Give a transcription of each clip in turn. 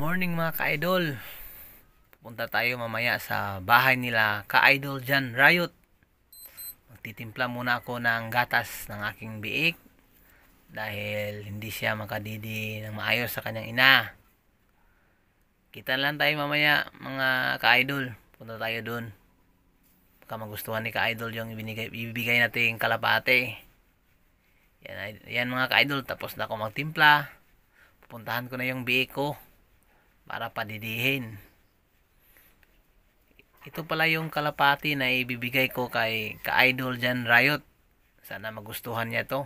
Morning mga ka-idol. Pupunta tayo mamaya sa bahay nila ka-idol dyan, Riot. Magtitimpla muna ako ng gatas ng aking biik dahil hindi siya makadidi ng maayos sa kanyang ina. Kita lang tayo mamaya mga ka-idol. Punta tayo dun. Baka magustuhan ni ka-idol yung ibinigay, ibibigay natin kalapate. Yan, yan mga ka-idol. Tapos na ako magtimpla. Puntahan ko na yung biik ko para padidihin ito pala yung kalapati na ibibigay ko kay ka-idol Jan Riot. Sana magustuhan niya to.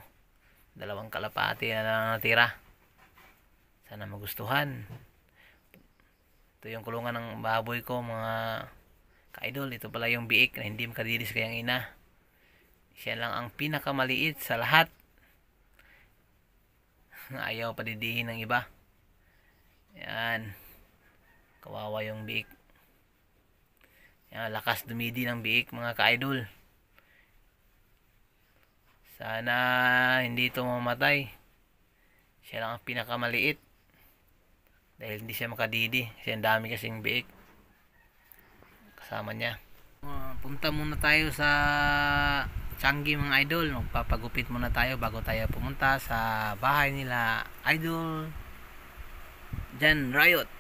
Dalawang kalapati na natira. Sana magustuhan. Ito yung kulungan ng baboy ko mga ka-idol. Ito pala yung biik na hindi makadilis kayang ina. Siya lang ang pinakamaliit sa lahat. Ayaw padidihin ng iba. Yan. Kawawa yung biik. Yan, lakas dumidi ng biik mga ka-idol. Sana hindi ito mamatay. Siya lang ang pinakamaliit. Dahil hindi siya makadidi. Kasi ang dami kasing biik. Kasama niya. Uh, punta muna tayo sa Changi mga idol. Magpapagupit muna tayo bago tayo pumunta sa bahay nila idol. Jan Riot.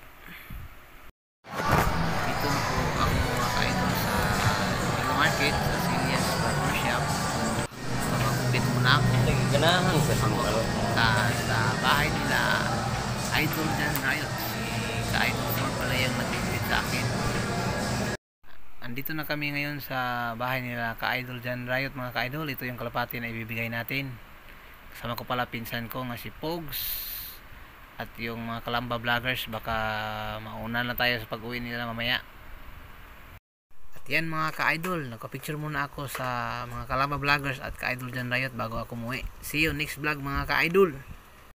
anak. Ganahan sa sangkal. Sa, sa bahay nila, idol dyan riot. Sa idol store pala yung natigpit sa akin. Andito na kami ngayon sa bahay nila ka-idol dyan riot mga ka-idol. Ito yung kalapati na ibibigay natin. Kasama ko pala pinsan ko nga si Pogs at yung mga kalamba vloggers baka mauna na tayo sa pag-uwi nila mamaya at yan mga ka-idol, nagpa-picture muna ako sa mga kalaba vloggers at ka-idol dyan riot bago ako muwi. See you next vlog mga ka-idol.